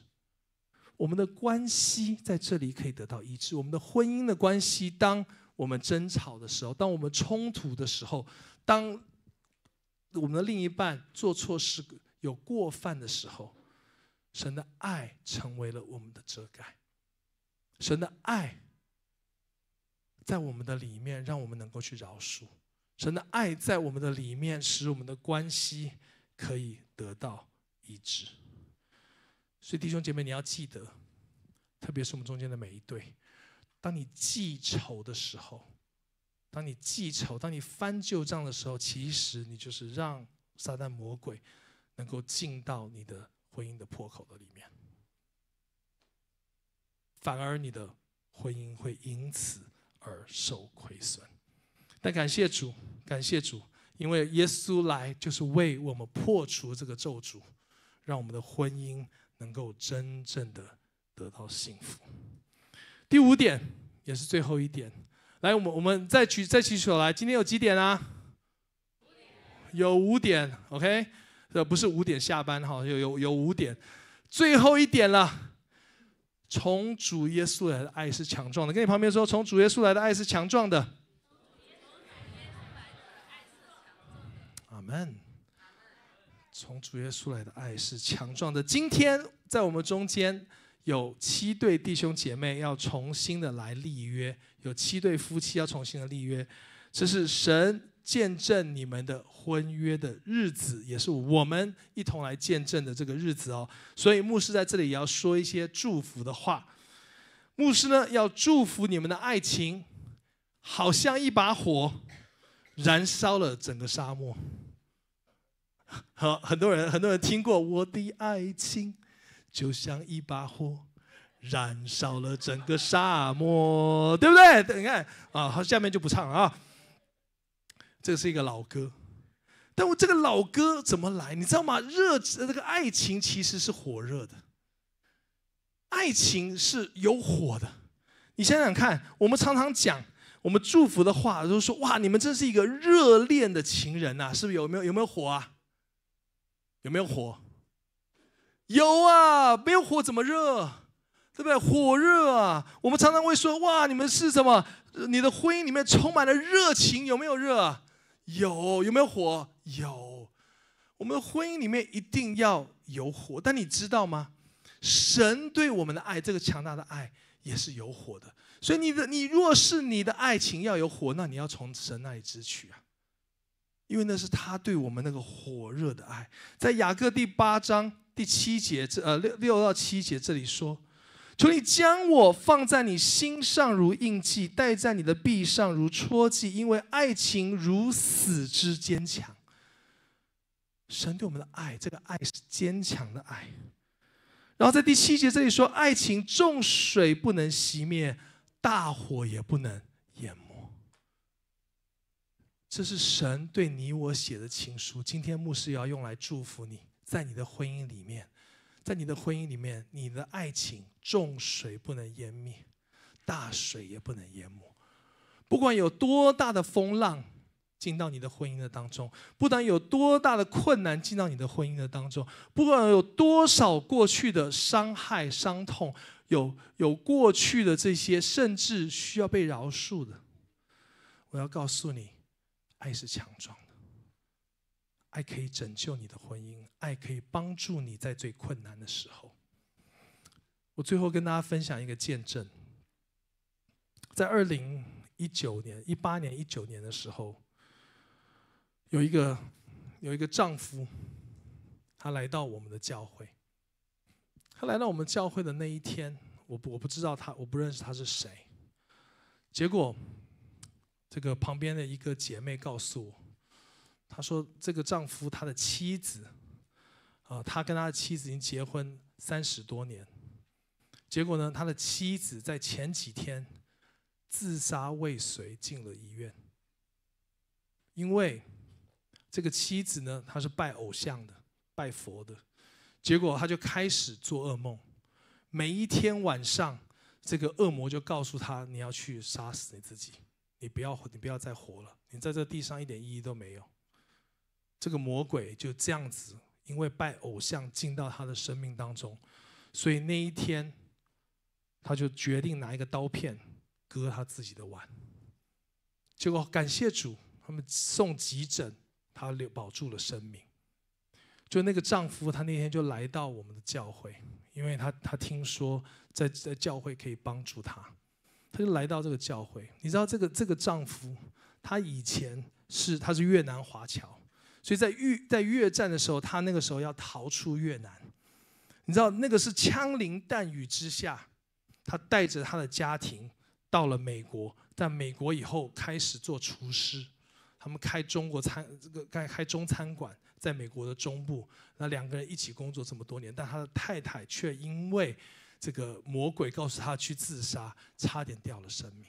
我们的关系在这里可以得到医治。我们的婚姻的关系，当我们争吵的时候，当我们冲突的时候，当我们的另一半做错事、有过犯的时候，神的爱成为了我们的遮盖。神的爱在我们的里面，让我们能够去饶恕；神的爱在我们的里面，使我们的关系可以得到。一直，所以弟兄姐妹，你要记得，特别是我们中间的每一对，当你记仇的时候，当你记仇，当你翻旧账的时候，其实你就是让撒旦魔鬼能够进到你的婚姻的破口的里面，反而你的婚姻会因此而受亏损。但感谢主，感谢主，因为耶稣来就是为我们破除这个咒诅。让我们的婚姻能够真正的得到幸福。第五点，也是最后一点，来，我们我们再举再举手来。今天有几点啊？有五点，OK，这不是五点下班哈，有有有五点。最后一点了，从主耶稣来的爱是强壮的。跟你旁边说，从主耶稣来的爱是强壮的。阿门。从主耶稣来的爱是强壮的。今天在我们中间有七对弟兄姐妹要重新的来立约，有七对夫妻要重新的立约，这是神见证你们的婚约的日子，也是我们一同来见证的这个日子哦。所以牧师在这里也要说一些祝福的话。牧师呢，要祝福你们的爱情，好像一把火，燃烧了整个沙漠。好，很多人，很多人听过我的爱情就像一把火，燃烧了整个沙漠，对不对？你看啊，好，下面就不唱了啊。这是一个老歌，但我这个老歌怎么来？你知道吗？热这个爱情其实是火热的，爱情是有火的。你想想看，我们常常讲我们祝福的话，都说哇，你们真是一个热恋的情人呐，是不是？有没有有没有火啊？有没有火？有啊！没有火怎么热？对不对？火热啊！我们常常会说：“哇，你们是什么？你的婚姻里面充满了热情，有没有热有，有没有火？有。我们的婚姻里面一定要有火，但你知道吗？神对我们的爱，这个强大的爱也是有火的。所以你的，你若是你的爱情要有火，那你要从神那里汲取啊。因为那是他对我们那个火热的爱，在雅各第八章第七节这呃六六到七节这里说：“求你将我放在你心上如印记，戴在你的臂上如戳记，因为爱情如死之坚强。”神对我们的爱，这个爱是坚强的爱。然后在第七节这里说：“爱情重水不能熄灭，大火也不能。”这是神对你我写的情书。今天牧师要用来祝福你，在你的婚姻里面，在你的婚姻里面，你的爱情重水不能淹没，大水也不能淹没。不管有多大的风浪进到你的婚姻的当中，不管有多大的困难进到你的婚姻的当中，不管有多少过去的伤害、伤痛，有有过去的这些，甚至需要被饶恕的，我要告诉你。爱是强壮的，爱可以拯救你的婚姻，爱可以帮助你在最困难的时候。我最后跟大家分享一个见证，在二零一九年、一八年、一九年的时候，有一个有一个丈夫，他来到我们的教会。他来到我们教会的那一天，我我不知道他，我不认识他是谁，结果。这个旁边的一个姐妹告诉我，她说：“这个丈夫他的妻子，啊，他跟他的妻子已经结婚三十多年，结果呢，他的妻子在前几天自杀未遂，进了医院。因为这个妻子呢，她是拜偶像的，拜佛的，结果她就开始做噩梦，每一天晚上，这个恶魔就告诉她：‘你要去杀死你自己。’”你不要，你不要再活了！你在这地上一点意义都没有。这个魔鬼就这样子，因为拜偶像进到他的生命当中，所以那一天他就决定拿一个刀片割他自己的腕。结果感谢主，他们送急诊，他留保住了生命。就那个丈夫，他那天就来到我们的教会，因为他他听说在在教会可以帮助他。他就来到这个教会，你知道这个这个丈夫，他以前是他是越南华侨，所以在越在越战的时候，他那个时候要逃出越南，你知道那个是枪林弹雨之下，他带着他的家庭到了美国，在美国以后开始做厨师，他们开中国餐这个开开中餐馆，在美国的中部，那两个人一起工作这么多年，但他的太太却因为。这个魔鬼告诉他去自杀，差点掉了生命。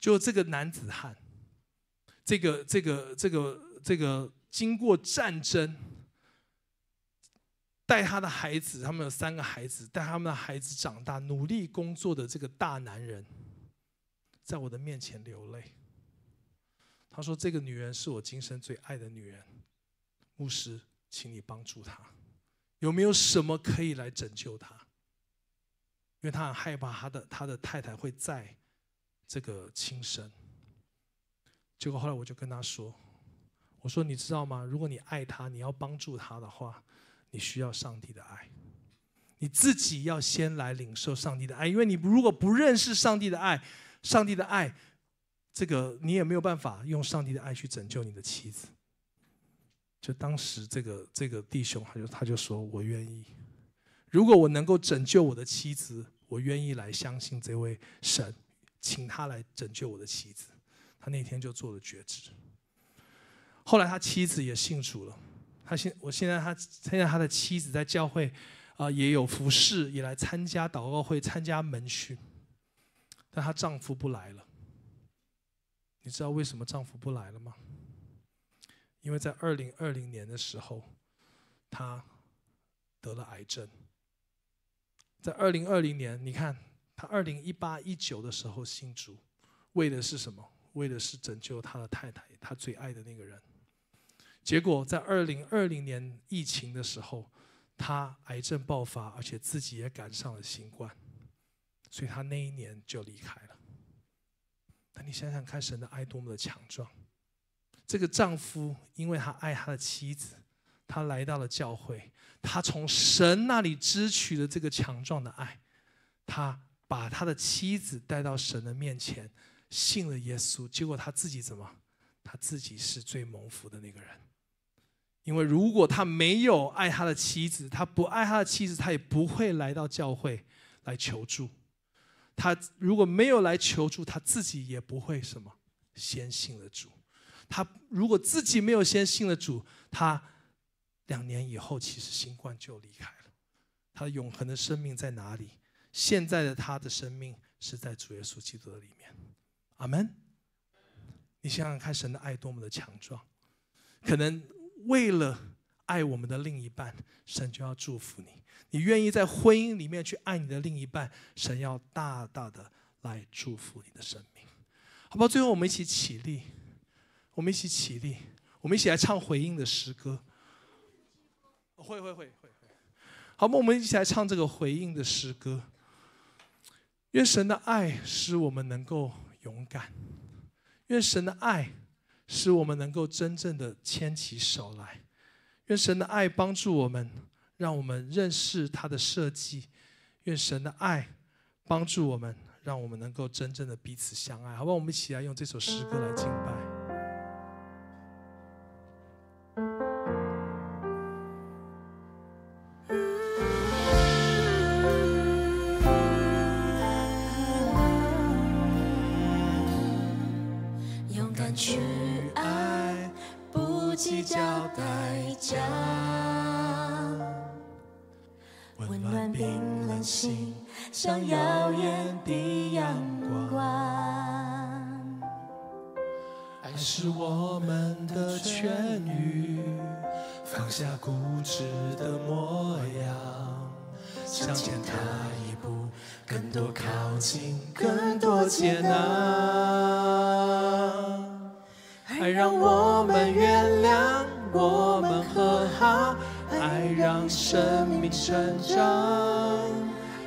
就这个男子汉，这个这个这个这个，经过战争，带他的孩子，他们有三个孩子，带他们的孩子长大，努力工作的这个大男人，在我的面前流泪。他说：“这个女人是我今生最爱的女人，牧师，请你帮助她。有没有什么可以来拯救她？”因为他很害怕他的他的太太会在这个轻生，结果后来我就跟他说：“我说你知道吗？如果你爱他，你要帮助他的话，你需要上帝的爱，你自己要先来领受上帝的爱。因为你如果不认识上帝的爱，上帝的爱，这个你也没有办法用上帝的爱去拯救你的妻子。”就当时这个这个弟兄，他就他就说：“我愿意。”如果我能够拯救我的妻子，我愿意来相信这位神，请他来拯救我的妻子。他那天就做了决志。后来他妻子也信主了，他现我现在他现在他的妻子在教会啊也有服侍，也来参加祷告会、参加门训，但她丈夫不来了。你知道为什么丈夫不来了吗？因为在二零二零年的时候，她得了癌症。在二零二零年，你看他二零一八一九的时候信主，为的是什么？为的是拯救他的太太，他最爱的那个人。结果在二零二零年疫情的时候，他癌症爆发，而且自己也赶上了新冠，所以他那一年就离开了。那你想想看，神的爱多么的强壮！这个丈夫因为他爱他的妻子，他来到了教会。他从神那里支取了这个强壮的爱，他把他的妻子带到神的面前，信了耶稣。结果他自己怎么？他自己是最蒙福的那个人，因为如果他没有爱他的妻子，他不爱他的妻子，他也不会来到教会来求助。他如果没有来求助，他自己也不会什么先信了主。他如果自己没有先信了主，他。两年以后，其实新冠就离开了。他永恒的生命在哪里？现在的他的生命是在主耶稣基督的里面。阿门。你想想看，神的爱多么的强壮。可能为了爱我们的另一半，神就要祝福你。你愿意在婚姻里面去爱你的另一半，神要大大的来祝福你的生命，好不好？最后，我们一起起立，我们一起起立，我们一起来唱回应的诗歌。会会会会会，好，我们我们一起来唱这个回应的诗歌。愿神的爱使我们能够勇敢，愿神的爱使我们能够真正的牵起手来，愿神的爱帮助我们，让我们认识他的设计，愿神的爱帮助我们，让我们能够真正的彼此相爱，好不好？我们一起来用这首诗歌来敬拜。哪一步，更多靠近，更多解。难。爱让我们原谅，我们和好。爱让生命成长，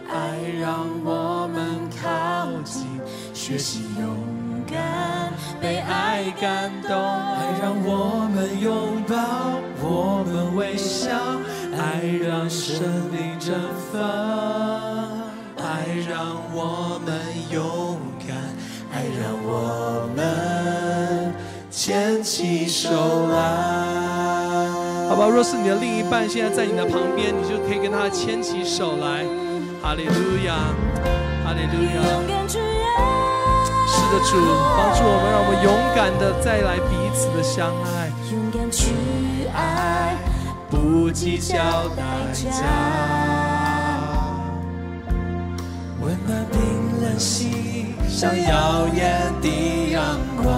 爱让我们靠近，学习勇敢，被爱感动。爱让我们拥抱，我们微笑。爱让生命绽放，爱让我们勇敢，爱让我们牵起手来。好吧，若是你的另一半现在在你的旁边，你就可以跟他牵起手来。哈利路亚，哈利路亚。是的，主帮助我们，让我们勇敢的再来彼此的相爱。不计较代价，温暖冰冷心，像耀眼的阳光。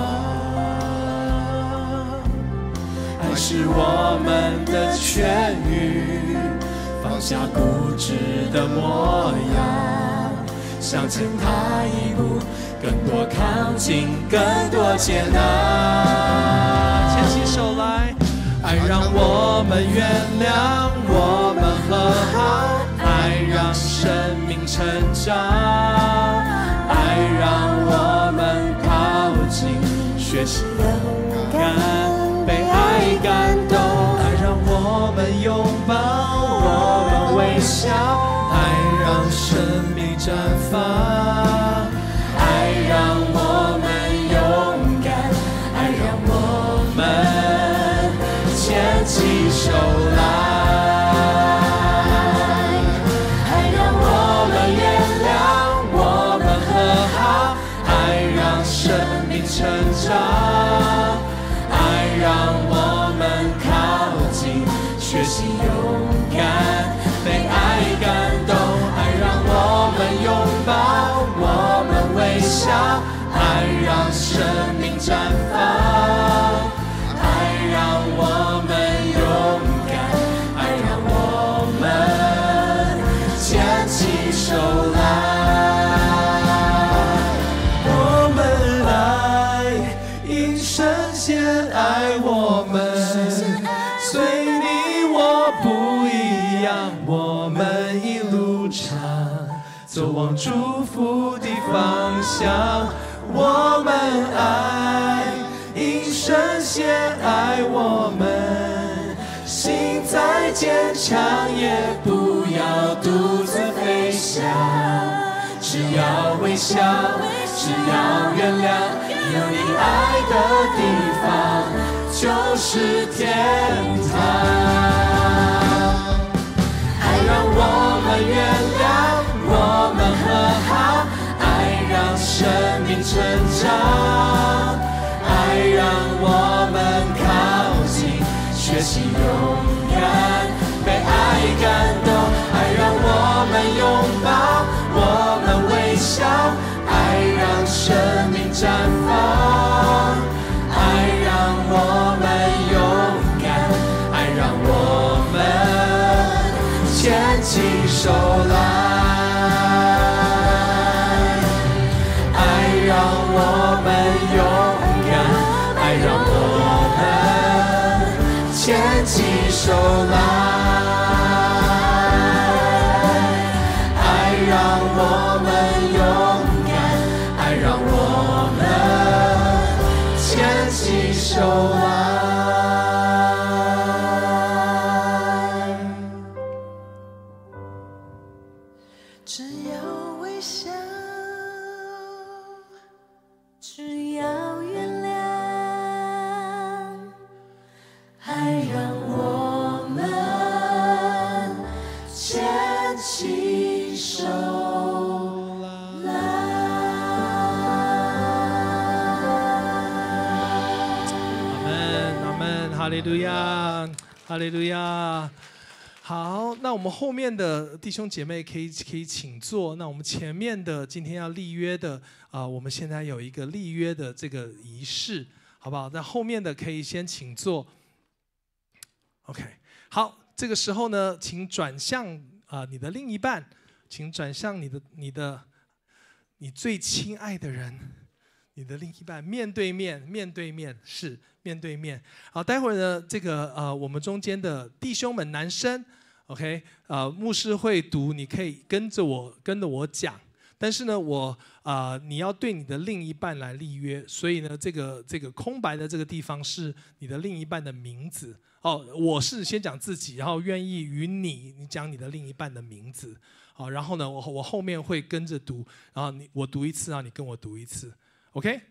爱是我们的痊愈，放下固执的模样，向前踏一步，更多靠近，更多接纳。爱让我们原谅，我们和好；爱让生命成长；爱让我们靠近，学习勇敢；被爱感动；爱让我们拥抱，我们微笑；爱让生命绽放。牵起手。祝福的方向，我们爱，因深陷爱，我们心再坚强也不要独自飞翔。只要微笑，只要原谅，有你爱的地方就是天堂。爱让我们远。他，爱让生命成长，爱让我们靠近，学习永远被爱感动，爱让我们拥抱，我们微笑，爱让生命绽放，爱让我们勇敢，爱让我们牵起手来。so long. 对呀，好，那我们后面的弟兄姐妹可以可以请坐。那我们前面的今天要立约的啊，我们现在有一个立约的这个仪式，好不好？那后面的可以先请坐。OK，好，这个时候呢，请转向啊你的另一半，请转向你的你的你最亲爱的人。你的另一半面对面，面对面是面对面。好，待会儿呢，这个呃，我们中间的弟兄们，男生，OK，呃，牧师会读，你可以跟着我跟着我讲。但是呢，我啊，你要对你的另一半来立约。所以呢，这个这个空白的这个地方是你的另一半的名字。哦，我是先讲自己，然后愿意与你，你讲你的另一半的名字。好，然后呢，我我后面会跟着读，然后你我读一次，然后你跟我读一次。OK，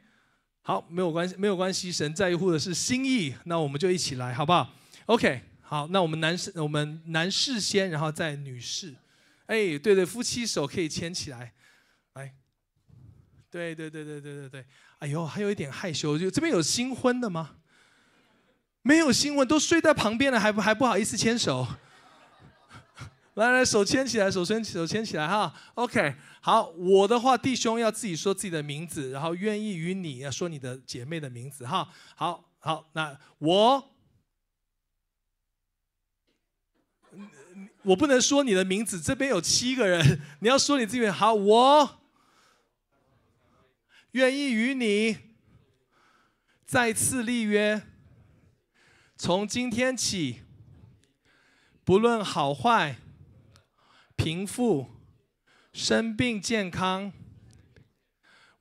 好，没有关系，没有关系，神在乎的是心意，那我们就一起来，好不好？OK，好，那我们男士，我们男士先，然后再女士，哎，对对，夫妻手可以牵起来，来，对对对对对对对，哎呦，还有一点害羞，就这边有新婚的吗？没有新婚，都睡在旁边了，还不还不好意思牵手？来来，手牵起来，手牵手牵起来哈。OK，好，我的话，弟兄要自己说自己的名字，然后愿意与你要说你的姐妹的名字哈。好，好，那我我不能说你的名字，这边有七个人，你要说你自己。好，我愿意与你再次立约，从今天起，不论好坏。贫富、生病、健康，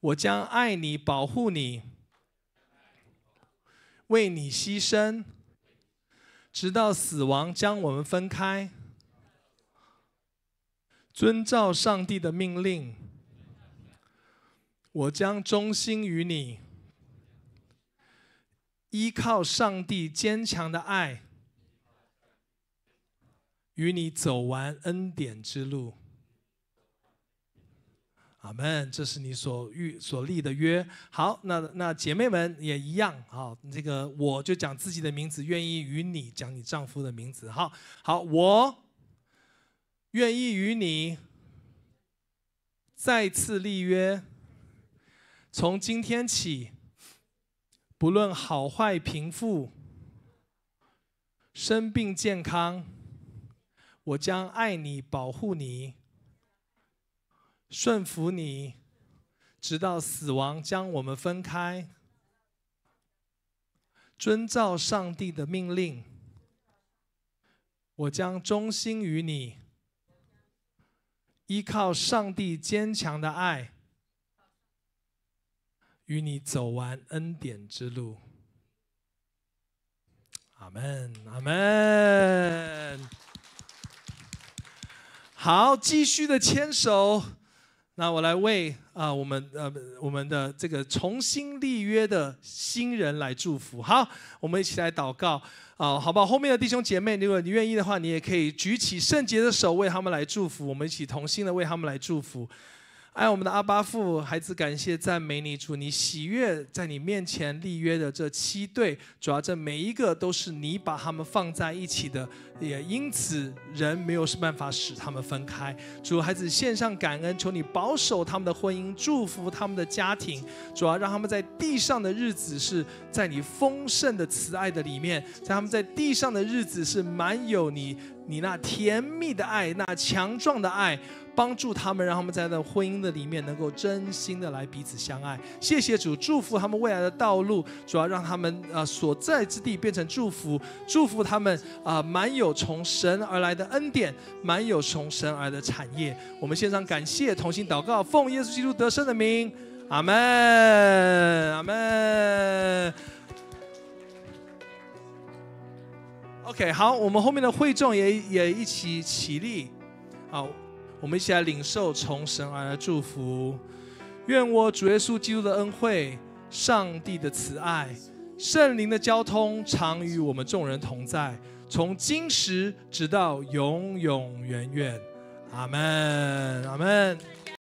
我将爱你、保护你、为你牺牲，直到死亡将我们分开。遵照上帝的命令，我将忠心于你，依靠上帝坚强的爱。与你走完恩典之路，阿门。这是你所预所立的约。好，那那姐妹们也一样。好，这个我就讲自己的名字，愿意与你讲你丈夫的名字。好好，我愿意与你再次立约，从今天起，不论好坏贫富、生病健康。我将爱你，保护你，顺服你，直到死亡将我们分开。遵照上帝的命令，我将忠心于你，依靠上帝坚强的爱，与你走完恩典之路。阿门，阿门。好，继续的牵手。那我来为啊我们呃我们的这个重新立约的新人来祝福。好，我们一起来祷告啊，好不好？后面的弟兄姐妹，如果你愿意的话，你也可以举起圣洁的手为他们来祝福。我们一起同心的为他们来祝福。爱我们的阿巴父，孩子感谢赞美你主，你喜悦在你面前立约的这七对，主要这每一个都是你把他们放在一起的。也因此，人没有是办法使他们分开。主，孩子献上感恩，求你保守他们的婚姻，祝福他们的家庭。主要让他们在地上的日子是在你丰盛的慈爱的里面，在他们在地上的日子是满有你你那甜蜜的爱，那强壮的爱，帮助他们，让他们在那婚姻的里面能够真心的来彼此相爱。谢谢主，祝福他们未来的道路。主要让他们啊所在之地变成祝福，祝福他们啊满有。从神而来的恩典，满有从神而的产业。我们献上感谢，同心祷告，奉耶稣基督得胜的名，阿门，阿门。OK，好，我们后面的会众也也一起起立，好，我们一起来领受从神而的祝福。愿我主耶稣基督的恩惠、上帝的慈爱、圣灵的交通，常与我们众人同在。从今时直到永永远远，阿门，阿门。